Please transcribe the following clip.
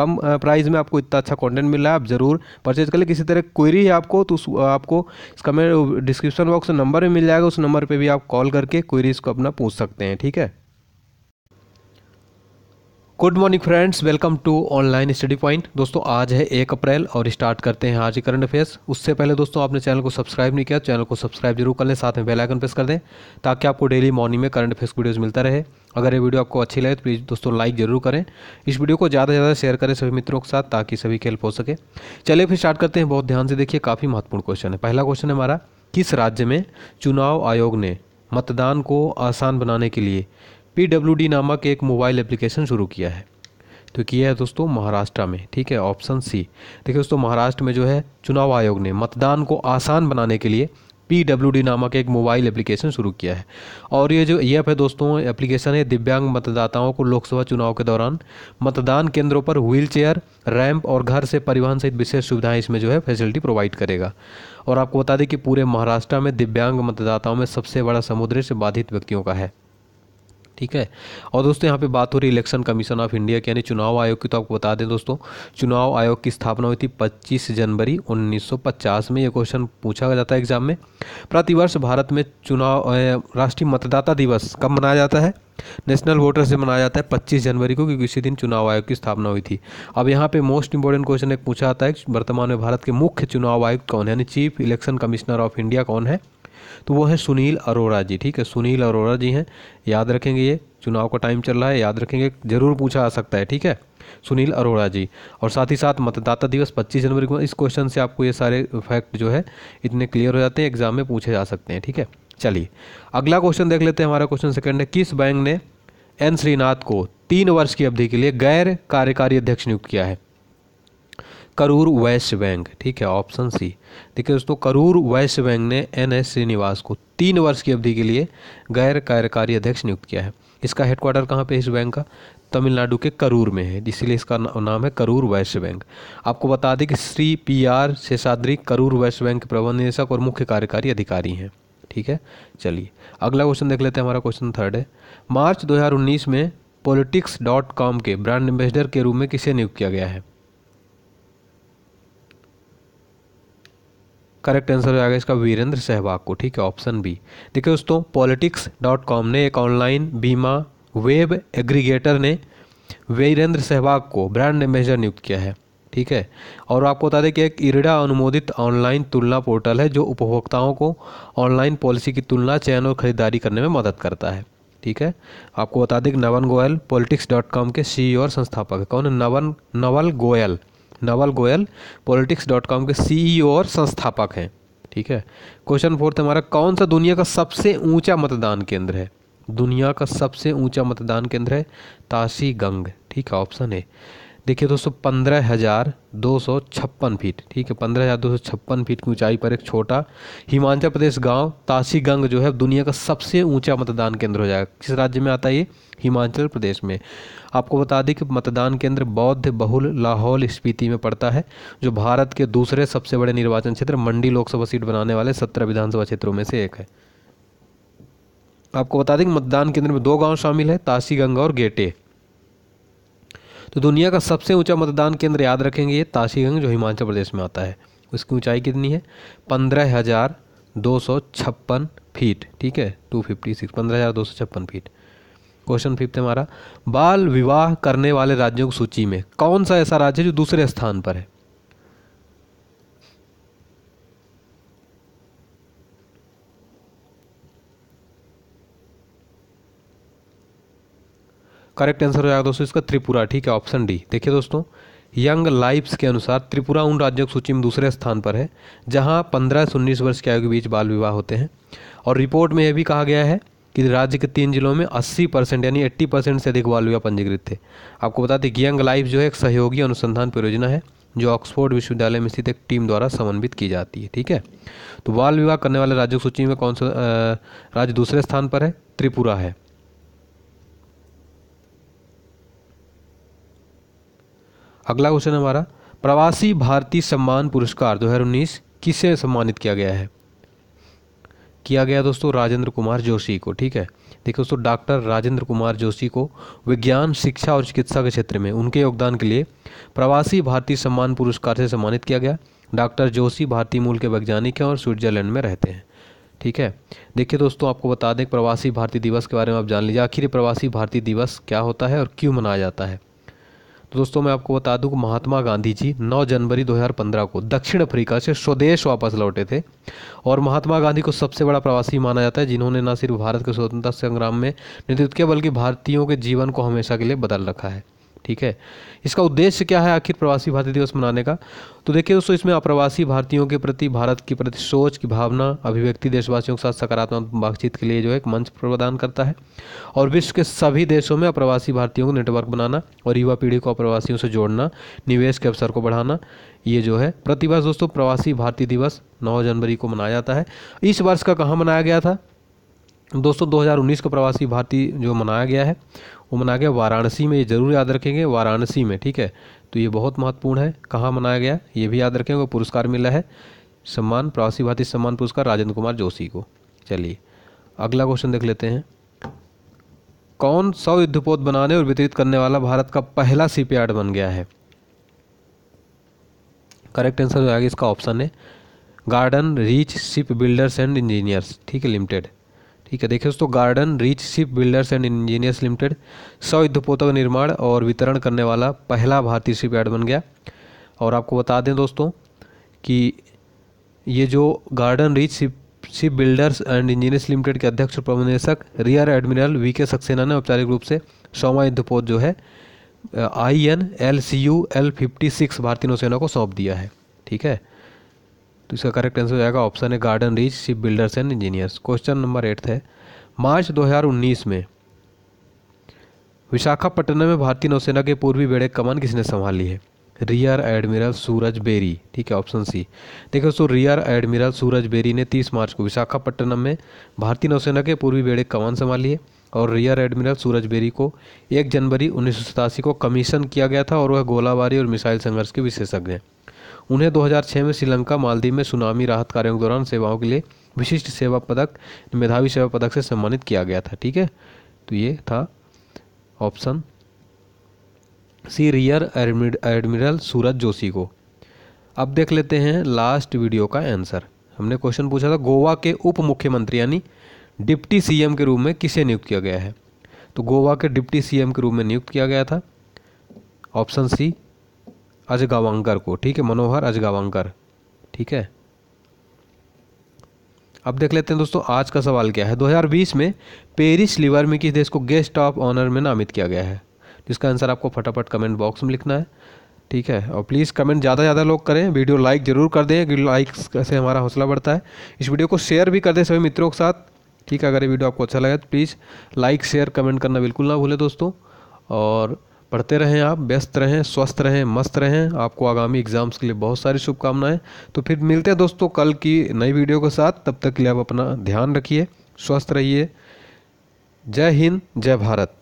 कम price में आपको इतना अच्छा कंटेंट मिल रहा है आप ज़रूर परचेज कर लें किसी तरह क्वेरी है आपको तो आपको इसका मेरे डिस्क्रिप्शन बॉक्स नंबर भी मिल जाएगा उस नंबर पर भी आप कॉल करके क्वेरीज़ को अपना पूछ सकते हैं ठीक है good morning friends welcome to online study point दोस्तों आज है एक अप्रैल और स्टार्ट करते हैं आज के करंट अफेयर्स उससे पहले दोस्तों आपने चैनल को सब्सक्राइब नहीं किया चैनल को सब्सक्राइब जरूर कर लें साथ में बेल आइकन प्रेस कर दें ताकि आपको डेली मॉर्निंग में करंट अफेयर्स वीडियोस मिलता रहे अगर ये वीडियो आपको अच्छी लगे तो प्लीज़ दोस्तों लाइक ज़रूर करें इस वीडियो को ज़्यादा से ज़्यादा शेयर करें सभी मित्रों के साथ ताकि सभी खेल हो सके चलिए फिर स्टार्ट करते हैं बहुत ध्यान से देखिए काफ़ी महत्वपूर्ण क्वेश्चन है पहला क्वेश्चन है हमारा किस राज्य में चुनाव आयोग ने मतदान को आसान बनाने के लिए पी नामक एक मोबाइल एप्लीकेशन शुरू किया है तो किया है दोस्तों महाराष्ट्र में ठीक है ऑप्शन सी देखिए दोस्तों महाराष्ट्र में जो है चुनाव आयोग ने मतदान को आसान बनाने के लिए पी डब्ल्यू डी नामक एक मोबाइल एप्लीकेशन शुरू किया है और ये जो ऐप है दोस्तों एप्लीकेशन है दिव्यांग मतदाताओं को लोकसभा चुनाव के दौरान मतदान केंद्रों पर व्हील चेयर रैंप और घर से परिवहन सहित विशेष सुविधाएं इसमें जो है फैसिलिटी प्रोवाइड करेगा और आपको बता दें कि पूरे महाराष्ट्र में दिव्यांग मतदाताओं में सबसे बड़ा समुद्र से बाधित व्यक्तियों का है ठीक है और दोस्तों यहाँ पे बात हो रही इलेक्शन कमीशन ऑफ इंडिया की यानी चुनाव आयोग की तो आपको बता दें दोस्तों चुनाव आयोग की स्थापना हुई थी 25 जनवरी 1950 में ये क्वेश्चन पूछा जाता है एग्जाम में प्रतिवर्ष भारत में चुनाव राष्ट्रीय मतदाता दिवस कब मनाया जाता है नेशनल वोटर्स डे मनाया जाता है पच्चीस जनवरी को क्योंकि इसी दिन चुनाव आयोग की स्थापना हुई थी अब यहाँ पे मोस्ट इंपॉर्टेंट क्वेश्चन एक पूछा जाता है वर्तमान में भारत के मुख्य चुनाव आयुक्त कौन है यानी chief election commissioner of India कौन है तो वो है सुनील अरोरा जी ठीक है सुनील अरोरा जी हैं याद रखेंगे ये चुनाव का टाइम चल रहा है याद रखेंगे जरूर पूछा आ सकता है ठीक है सुनील अरोड़ा जी और साथ ही साथ मतदाता दिवस 25 जनवरी को इस क्वेश्चन से आपको ये सारे फैक्ट जो है इतने क्लियर हो जाते हैं एग्जाम में पूछे जा सकते हैं ठीक है चलिए अगला क्वेश्चन देख लेते हैं हमारा क्वेश्चन सेकंड है किस बैंक ने एन श्रीनाथ को तीन वर्ष की अवधि के लिए गैर कार्यकारी अध्यक्ष नियुक्त किया है करूर वैश्य बैंक ठीक है ऑप्शन सी देखिए दोस्तों करूर वैश्य बैंक ने एन एस श्रीनिवास को तीन वर्ष की अवधि के लिए गैर कार्यकारी अध्यक्ष नियुक्त किया है इसका हेडक्वार्टर कहाँ पे है इस बैंक का तमिलनाडु के करूर में है इसीलिए इसका नाम है करूर वैश्य बैंक आपको बता दें कि Shri P R Seshadri Karur Vysya bank के प्रबंध निदेशक और मुख्य कार्यकारी अधिकारी हैं ठीक है चलिए अगला क्वेश्चन देख लेते हैं हमारा क्वेश्चन थर्ड है मार्च 2019 में पॉलिटिक्स डॉट कॉम के ब्रांड एम्बेसडर के रूप में किसे नियुक्त किया गया है करेक्ट आंसर हो जाएगा इसका वीरेंद्र सहवाग को ठीक है ऑप्शन बी देखिए दोस्तों पॉलिटिक्स डॉट कॉम ने एक ऑनलाइन बीमा वेब एग्रीगेटर ने वीरेंद्र सहवाग को ब्रांड एम्बेसडर नियुक्त किया है ठीक है और आपको बता दें कि एक इरडा अनुमोदित ऑनलाइन तुलना पोर्टल है जो उपभोक्ताओं को ऑनलाइन पॉलिसी की तुलना चयन और खरीदारी करने में मदद करता है ठीक है आपको बता दें कि Navan Goyal politics dot com के सी e और संस्थापक है कौन Navan Naval Goyal Naval Goyal politics dot com के सीईओ e और संस्थापक हैं ठीक है क्वेश्चन फोर्थ हमारा कौन सा दुनिया का सबसे ऊंचा मतदान केंद्र है दुनिया का सबसे ऊंचा मतदान केंद्र है ताशी गंग ठीक है ऑप्शन है देखिए दोस्तों पंद्रह हज़ार दो सौ छप्पन फीट ठीक है पंद्रह हज़ार दो सौ छप्पन फीट की ऊंचाई पर एक छोटा हिमाचल प्रदेश गांव गंग जो है दुनिया का सबसे ऊंचा मतदान केंद्र हो जाएगा किस राज्य में आता है ये हिमाचल प्रदेश में आपको बता दें कि मतदान केंद्र बौद्ध बहुल लाहौल स्पीति में पड़ता है जो भारत के दूसरे सबसे बड़े निर्वाचन क्षेत्र मंडी लोकसभा सीट बनाने वाले सत्रह विधानसभा क्षेत्रों में से एक है आपको बता दें कि मतदान केंद्र में दो गांव शामिल है गंगा और गेटे तो दुनिया का सबसे ऊंचा मतदान केंद्र याद रखेंगे ये ताशीगंज जो हिमाचल प्रदेश में आता है उसकी ऊंचाई कितनी है पंद्रह हज़ार दो सौ छप्पन फीट ठीक है टू फिफ्टी सिक्स पंद्रह हज़ार दो सौ छप्पन फीट क्वेश्चन फिफ्थ हमारा बाल विवाह करने वाले राज्यों की सूची में कौन सा ऐसा राज्य है जो दूसरे स्थान पर है करेक्ट आंसर हो जाएगा दोस्तों इसका त्रिपुरा ठीक है ऑप्शन डी देखिए दोस्तों यंग लाइफ्स के अनुसार त्रिपुरा उन राज्यों की सूची में दूसरे स्थान पर है जहां 15 से उन्नीस वर्ष की आयु के बीच बाल विवाह होते हैं और रिपोर्ट में यह भी कहा गया है कि राज्य के तीन जिलों में 80 परसेंट यानी 80 परसेंट से अधिक बाल विवाह पंजीकृत थे आपको बता दें कि यंग लाइफ जो है एक सहयोगी अनुसंधान परियोजना है जो ऑक्सफोर्ड विश्वविद्यालय में स्थित एक टीम द्वारा समन्वित की जाती है ठीक है तो बाल विवाह करने वाले राज्यों की सूची में कौन सा राज्य दूसरे स्थान पर है त्रिपुरा है अगला क्वेश्चन हमारा प्रवासी भारतीय सम्मान पुरस्कार 2019 किसे सम्मानित किया गया है किया गया दोस्तों राजेंद्र कुमार जोशी को ठीक है देखिए दोस्तों डॉक्टर राजेंद्र कुमार जोशी को विज्ञान शिक्षा और चिकित्सा के क्षेत्र में उनके योगदान के लिए प्रवासी भारतीय सम्मान पुरस्कार से सम्मानित किया गया डॉक्टर जोशी भारतीय मूल के वैज्ञानिक हैं और स्विट्जरलैंड में रहते हैं ठीक है देखिए दोस्तों आपको बता दें प्रवासी भारतीय दिवस के बारे में आप जान लीजिए आखिर प्रवासी भारतीय दिवस क्या होता है और क्यों मनाया जाता है तो दोस्तों मैं आपको बता दूं कि महात्मा गांधी जी 9 जनवरी 2015 को दक्षिण अफ्रीका से स्वदेश वापस लौटे थे और महात्मा गांधी को सबसे बड़ा प्रवासी माना जाता है जिन्होंने न सिर्फ भारत के स्वतंत्रता संग्राम में नेतृत्व किया बल्कि भारतीयों के जीवन को हमेशा के लिए बदल रखा है ठीक है इसका उद्देश्य क्या है आखिर प्रवासी भारतीय दिवस मनाने का तो देखिए दोस्तों इसमें अप्रवासी भारतीयों के प्रति भारत की प्रति सोच की भावना अभिव्यक्ति देशवासियों के साथ सकारात्मक बातचीत के लिए जो है एक मंच प्रदान करता है और विश्व के सभी देशों में अप्रवासी भारतीयों को नेटवर्क बनाना और युवा पीढ़ी को अप्रवासियों से जोड़ना निवेश के अवसर को बढ़ाना ये जो है प्रतिवर्ष दोस्तों प्रवासी भारतीय दिवस नौ जनवरी को मनाया जाता है इस वर्ष का कहाँ मनाया गया था दोस्तों 2019 को प्रवासी भारतीय जो मनाया गया है वो मनाया गया वाराणसी में ये ज़रूर याद रखेंगे वाराणसी में ठीक है तो ये बहुत महत्वपूर्ण है कहाँ मनाया गया ये भी याद रखेंगे पुरस्कार मिला है सम्मान प्रवासी भारतीय सम्मान पुरस्कार राजेंद्र कुमार जोशी को चलिए अगला क्वेश्चन देख लेते हैं कौन सौ युद्धपोत बनाने और वितरित करने वाला भारत का पहला सी बन गया है करेक्ट आंसर हो जाएगा इसका ऑप्शन है Garden Reach ship builders and engineers ठीक है लिमिटेड ठीक है देखिए दोस्तों Garden Reach ship builders and engineers limited सौ युद्धपोतों का निर्माण और वितरण करने वाला पहला भारतीय शिप यार्ड बन गया और आपको बता दें दोस्तों कि ये जो Garden Reach ship ship builders and engineers limited के अध्यक्ष प्रबंधक रियर एडमिरल वी के सक्सेना ने औपचारिक रूप से सौवा युद्धपोत जो है I N L C U L fifty six भारतीय नौसेना को सौंप दिया है ठीक है तो इसका करेक्ट आंसर हो जाएगा ऑप्शन है Garden Reach ship builders and engineers question number eight है मार्च 2019 में विशाखापट्टनम में भारतीय नौसेना के पूर्वी बेड़े कमान किसने संभाली है रियर एडमिरल सूरज बेरी ठीक है ऑप्शन सी देखो so rear admiral Suraj Berry ने 30 मार्च को विशाखापट्टनम में भारतीय नौसेना के पूर्वी बेड़े कमान संभाली है और रियर एडमिरल सूरज बेरी को 1 जनवरी उन्नीस को कमीशन किया गया था और वह गोलाबारी और मिसाइल संघर्ष के विशेषज्ञ हैं उन्हें 2006 में श्रीलंका मालदीव में सुनामी राहत कार्यों के दौरान सेवाओं के लिए विशिष्ट सेवा पदक मेधावी सेवा पदक से सम्मानित किया गया था ठीक है तो ये था option C rear admiral Suraj Joshi को अब देख लेते हैं लास्ट वीडियो का आंसर हमने क्वेश्चन पूछा था गोवा के उप मुख्यमंत्री यानी डिप्टी सीएम के रूप में किसे नियुक्त किया गया है तो गोवा के डिप्टी सीएम के रूप में नियुक्त किया गया था ऑप्शन सी अजगावंकर को ठीक है मनोहर अजगावंकर ठीक है अब देख लेते हैं दोस्तों आज का सवाल क्या है 2020 में पेरिस लिवर में किस देश को गेस्ट ऑफ ऑनर में नामित किया गया है जिसका आंसर आपको फटाफट कमेंट बॉक्स में लिखना है ठीक है और प्लीज़ कमेंट ज़्यादा ज़्यादा लोग करें वीडियो लाइक ज़रूर कर दें लाइक से हमारा हौसला बढ़ता है इस वीडियो को शेयर भी कर दें सभी मित्रों के साथ ठीक है अगर ये वीडियो आपको अच्छा लगे तो प्लीज़ लाइक शेयर कमेंट करना बिल्कुल ना भूलें दोस्तों और पढ़ते रहें आप व्यस्त रहें स्वस्थ रहें मस्त रहें आपको आगामी एग्ज़ाम्स के लिए बहुत सारी शुभकामनाएं तो फिर मिलते हैं दोस्तों कल की नई वीडियो के साथ तब तक के लिए आप अपना ध्यान रखिए स्वस्थ रहिए जय हिंद जय भारत